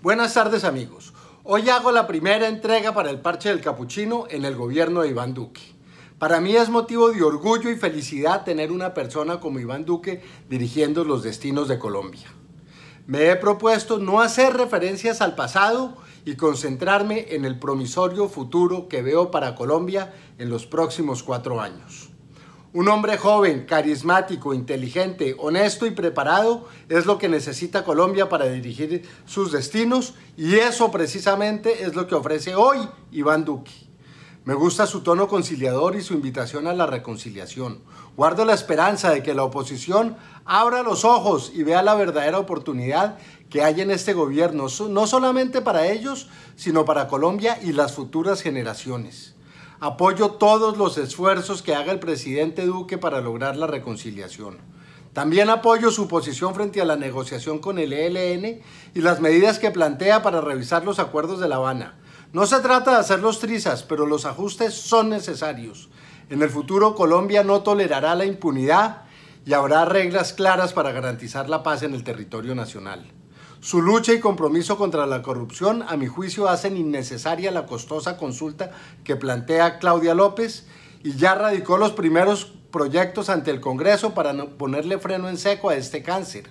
Buenas tardes amigos. Hoy hago la primera entrega para el parche del capuchino en el gobierno de Iván Duque. Para mí es motivo de orgullo y felicidad tener una persona como Iván Duque dirigiendo los destinos de Colombia. Me he propuesto no hacer referencias al pasado y concentrarme en el promisorio futuro que veo para Colombia en los próximos cuatro años. Un hombre joven, carismático, inteligente, honesto y preparado es lo que necesita Colombia para dirigir sus destinos y eso precisamente es lo que ofrece hoy Iván Duque. Me gusta su tono conciliador y su invitación a la reconciliación. Guardo la esperanza de que la oposición abra los ojos y vea la verdadera oportunidad que hay en este gobierno, no solamente para ellos, sino para Colombia y las futuras generaciones. Apoyo todos los esfuerzos que haga el presidente Duque para lograr la reconciliación. También apoyo su posición frente a la negociación con el ELN y las medidas que plantea para revisar los acuerdos de La Habana. No se trata de hacer los trizas, pero los ajustes son necesarios. En el futuro Colombia no tolerará la impunidad y habrá reglas claras para garantizar la paz en el territorio nacional. Su lucha y compromiso contra la corrupción, a mi juicio, hacen innecesaria la costosa consulta que plantea Claudia López y ya radicó los primeros proyectos ante el Congreso para ponerle freno en seco a este cáncer.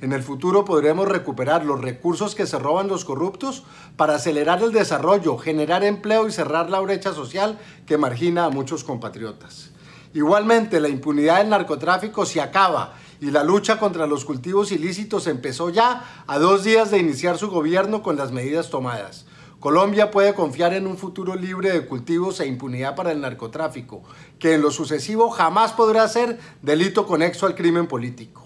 En el futuro podremos recuperar los recursos que se roban los corruptos para acelerar el desarrollo, generar empleo y cerrar la brecha social que margina a muchos compatriotas. Igualmente, la impunidad del narcotráfico se acaba y la lucha contra los cultivos ilícitos empezó ya a dos días de iniciar su gobierno con las medidas tomadas. Colombia puede confiar en un futuro libre de cultivos e impunidad para el narcotráfico, que en lo sucesivo jamás podrá ser delito conexo al crimen político.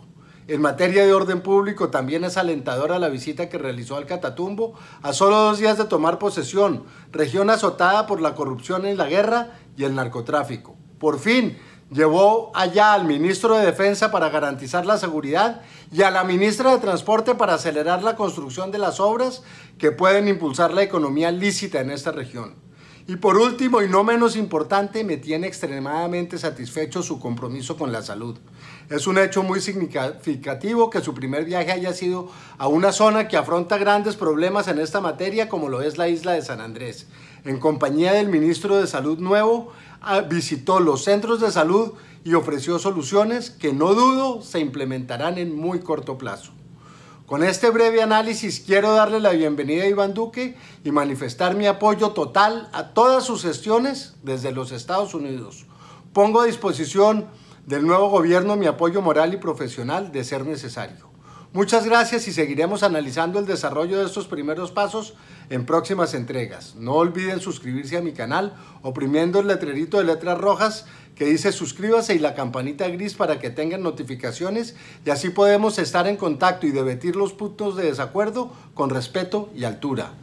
En materia de orden público también es alentadora la visita que realizó al Catatumbo a solo dos días de tomar posesión, región azotada por la corrupción en la guerra y el narcotráfico. Por fin, Llevó allá al ministro de Defensa para garantizar la seguridad y a la ministra de Transporte para acelerar la construcción de las obras que pueden impulsar la economía lícita en esta región. Y por último, y no menos importante, me tiene extremadamente satisfecho su compromiso con la salud. Es un hecho muy significativo que su primer viaje haya sido a una zona que afronta grandes problemas en esta materia, como lo es la isla de San Andrés. En compañía del ministro de Salud nuevo, ah, visitó los centros de salud y ofreció soluciones que no dudo se implementarán en muy corto plazo. Con este breve análisis quiero darle la bienvenida a Iván Duque y manifestar mi apoyo total a todas sus gestiones desde los Estados Unidos. Pongo a disposición del nuevo gobierno mi apoyo moral y profesional de ser necesario. Muchas gracias y seguiremos analizando el desarrollo de estos primeros pasos en próximas entregas. No olviden suscribirse a mi canal oprimiendo el letrerito de letras rojas que dice suscríbase y la campanita gris para que tengan notificaciones y así podemos estar en contacto y debatir los puntos de desacuerdo con respeto y altura.